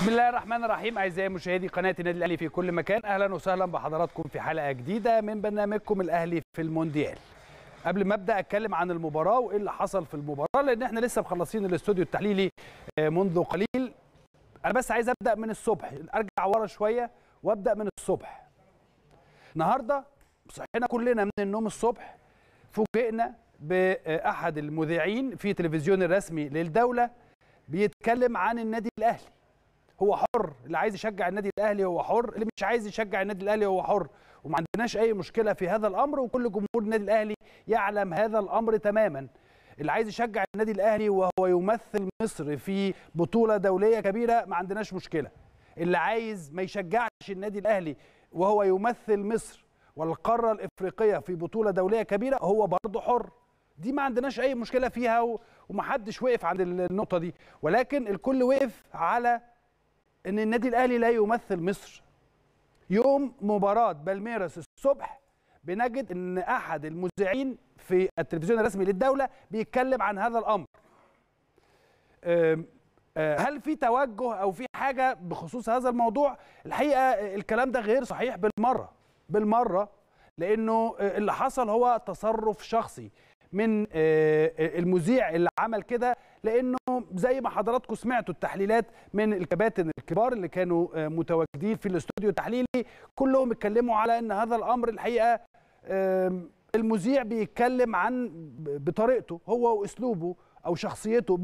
بسم الله الرحمن الرحيم اعزائي مشاهدي قناه النادي الاهلي في كل مكان اهلا وسهلا بحضراتكم في حلقه جديده من برنامجكم الاهلي في المونديال قبل ما ابدا اتكلم عن المباراه وايه اللي حصل في المباراه لان احنا لسه مخلصين الاستوديو التحليلي آه، منذ قليل انا بس عايز ابدا من الصبح ارجع ورا شويه وابدا من الصبح النهارده صحينا كلنا من النوم الصبح فوجئنا باحد المذيعين في تلفزيون الرسمي للدوله بيتكلم عن النادي الاهلي هو حر اللي عايز يشجع النادي الاهلي هو حر اللي مش عايز يشجع النادي الاهلي هو حر وما عندناش اي مشكله في هذا الامر وكل جمهور النادي الاهلي يعلم هذا الامر تماما اللي عايز يشجع النادي الاهلي وهو يمثل مصر في بطوله دوليه كبيره ما عندناش مشكله اللي عايز ما يشجعش النادي الاهلي وهو يمثل مصر والقاره الافريقيه في بطوله دوليه كبيره هو برضه حر دي ما عندناش اي مشكله فيها ومحدش وقف عند النقطه دي ولكن الكل وقف على ان النادي الاهلي لا يمثل مصر يوم مباراه بالميراس الصبح بنجد ان احد المذيعين في التلفزيون الرسمي للدوله بيتكلم عن هذا الامر آه، هل في توجه او في حاجه بخصوص هذا الموضوع الحقيقه الكلام ده غير صحيح بالمره بالمره لانه اللي حصل هو تصرف شخصي من آه، آه، المذيع اللي عمل كده لانه زي ما حضراتكم سمعتوا التحليلات من الكباتن الكبار اللي كانوا آه، متواجدين في الاستوديو التحليلي كلهم اتكلموا على ان هذا الامر الحقيقه المذيع بيتكلم عن بطريقته هو واسلوبه او شخصيته